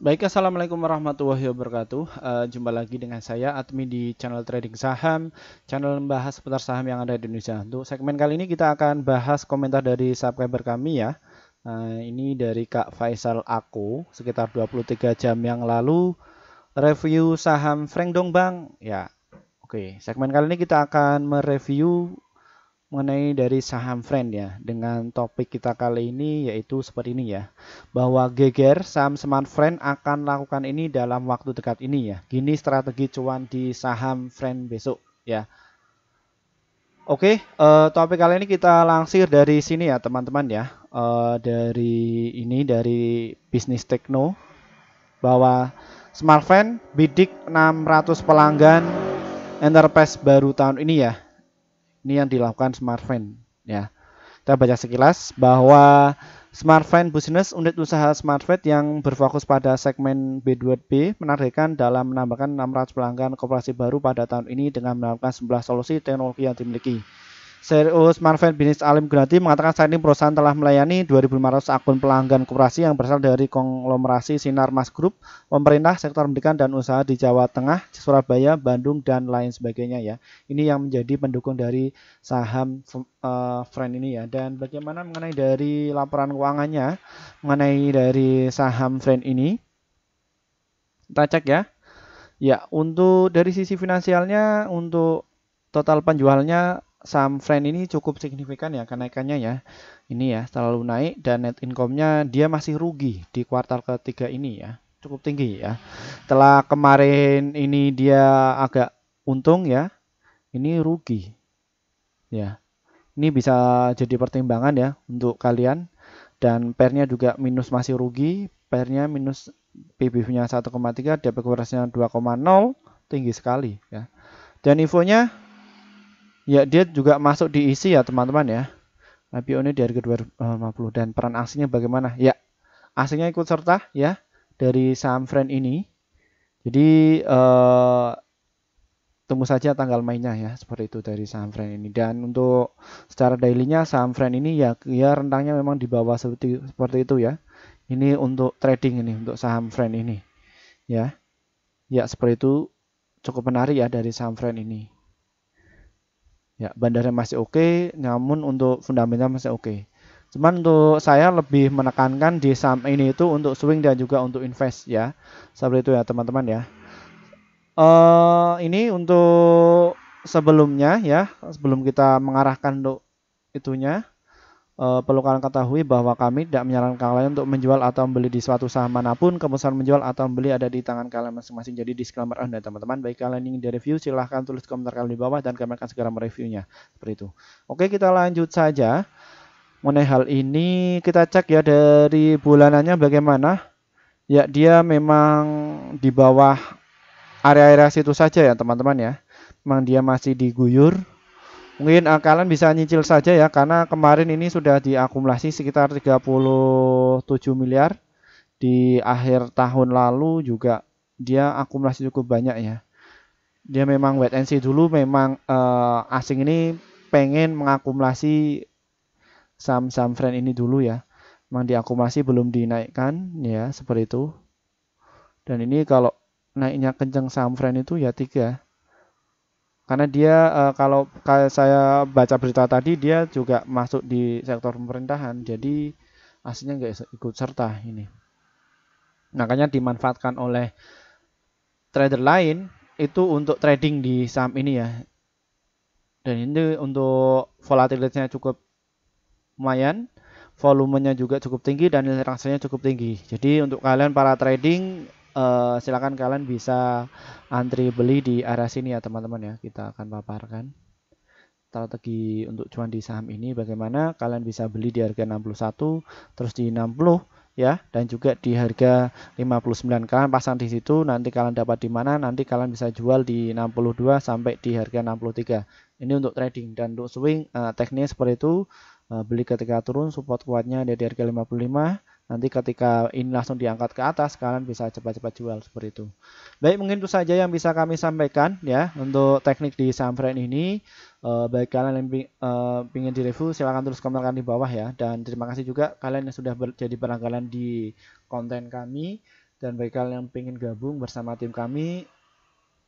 Baik, Assalamualaikum warahmatullahi wabarakatuh. Uh, jumpa lagi dengan saya, admin di channel trading saham, channel membahas seputar saham yang ada di Indonesia. Untuk segmen kali ini kita akan bahas komentar dari subscriber kami ya. Uh, ini dari Kak Faisal Aku, sekitar 23 jam yang lalu, review saham Frank Dong Bang. Ya, oke. Okay. Segmen kali ini kita akan mereview mengenai dari saham friend ya dengan topik kita kali ini yaitu seperti ini ya bahwa geger saham smart friend akan lakukan ini dalam waktu dekat ini ya gini strategi cuan di saham friend besok ya Oke uh, topik kali ini kita langsir dari sini ya teman-teman ya uh, dari ini dari bisnis tekno bahwa Smart Friend bidik 600 pelanggan enterprise baru tahun ini ya ini yang dilakukan Smartfren ya. Kita baca sekilas bahwa Smartfren Business unit usaha Smartfren yang berfokus pada segmen B2B menargetkan dalam menambahkan 600 pelanggan koperasi baru pada tahun ini dengan menambahkan 11 solusi teknologi yang dimiliki. Serius Marvin Binis Alim Gunati mengatakan saat ini perusahaan telah melayani 2.500 akun pelanggan koperasi yang berasal dari konglomerasi Sinar Mas Group, pemerintah, sektor pendidikan dan usaha di Jawa Tengah, Surabaya, Bandung dan lain sebagainya ya. Ini yang menjadi pendukung dari saham uh, Friend ini ya. Dan bagaimana mengenai dari laporan keuangannya mengenai dari saham Friend ini? Kita cek ya. Ya, untuk dari sisi finansialnya untuk total penjualnya saham friend ini cukup signifikan ya kenaikannya ya. Ini ya terlalu naik dan net income-nya dia masih rugi di kuartal ketiga ini ya. Cukup tinggi ya. telah kemarin ini dia agak untung ya. Ini rugi. Ya. Ini bisa jadi pertimbangan ya untuk kalian dan pernya juga minus masih rugi, pernya minus PBB-nya 1,3, DP nya 2,0, tinggi sekali ya. Dan infonya Ya, dia juga masuk diisi ya, teman-teman ya. Tapi ini di ke 250 eh, dan peran aslinya bagaimana? Ya, aslinya ikut serta ya dari saham friend ini. Jadi eh, tunggu saja tanggal mainnya ya, seperti itu dari saham friend ini. Dan untuk secara daily saham friend ini ya, ya rentangnya memang di bawah seperti seperti itu ya. Ini untuk trading ini, untuk saham friend ini. Ya. Ya, seperti itu cukup menarik ya dari saham friend ini ya bandarnya masih oke okay, namun untuk fundamental masih oke okay. cuman untuk saya lebih menekankan di saham ini itu untuk swing dan juga untuk invest ya seperti itu ya teman-teman ya uh, ini untuk sebelumnya ya sebelum kita mengarahkan untuk itunya Uh, perlu kalian ketahui bahwa kami tidak menyarankan kalian untuk menjual atau membeli di suatu saham manapun. Keputusan menjual atau membeli ada di tangan kalian masing-masing. Jadi disclaimer Anda ya, teman-teman. Baik kalian ingin direview silahkan tulis komentar kalian di bawah dan kami akan segera mereviewnya. Seperti itu. Oke kita lanjut saja. Mengenai hal ini kita cek ya dari bulanannya bagaimana. Ya dia memang di bawah area-area situ saja ya teman-teman ya. Memang dia masih diguyur Mungkin uh, kalian bisa nyicil saja ya karena kemarin ini sudah diakumulasi sekitar 37 miliar di akhir tahun lalu juga dia akumulasi cukup banyak ya. Dia memang wait and see dulu memang uh, asing ini pengen mengakumulasi saham-saham friend ini dulu ya. Memang diakumulasi belum dinaikkan ya seperti itu. Dan ini kalau naiknya kenceng saham friend itu ya tiga karena dia uh, kalau saya baca berita tadi dia juga masuk di sektor pemerintahan jadi aslinya nggak ikut serta ini makanya dimanfaatkan oleh trader lain itu untuk trading di saham ini ya dan ini untuk volatilitasnya cukup lumayan volumenya juga cukup tinggi dan rasanya cukup tinggi jadi untuk kalian para trading uh, silakan kalian bisa antri beli di arah sini ya teman-teman ya kita akan paparkan strategi untuk cuan di saham ini bagaimana kalian bisa beli di harga 61 terus di 60 ya dan juga di harga 59 kalian pasang di situ nanti kalian dapat di mana nanti kalian bisa jual di 62 sampai di harga 63 ini untuk trading dan untuk swing uh, eh, teknis seperti itu uh, beli ketika turun support kuatnya ada di harga 55 Nanti ketika ini langsung diangkat ke atas, kalian bisa cepat-cepat jual seperti itu. Baik, mungkin itu saja yang bisa kami sampaikan ya untuk teknik di saham friend ini. Uh, baik kalian yang uh, eh, ingin direview, silahkan tulis komentar di bawah ya. Dan terima kasih juga kalian yang sudah jadi pelanggan di konten kami. Dan baik kalian yang ingin gabung bersama tim kami,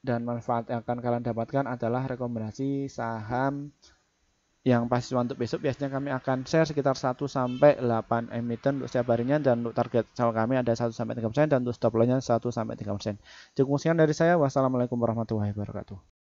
dan manfaat yang akan kalian dapatkan adalah rekomendasi saham yang pasti untuk besok biasanya kami akan share sekitar 1 sampai 8 emiten untuk setiap harinya dan untuk target sel kami ada 1 sampai 3% dan untuk stop lossnya 1 sampai 3%. Cukup sekian dari saya. Wassalamualaikum warahmatullahi wabarakatuh.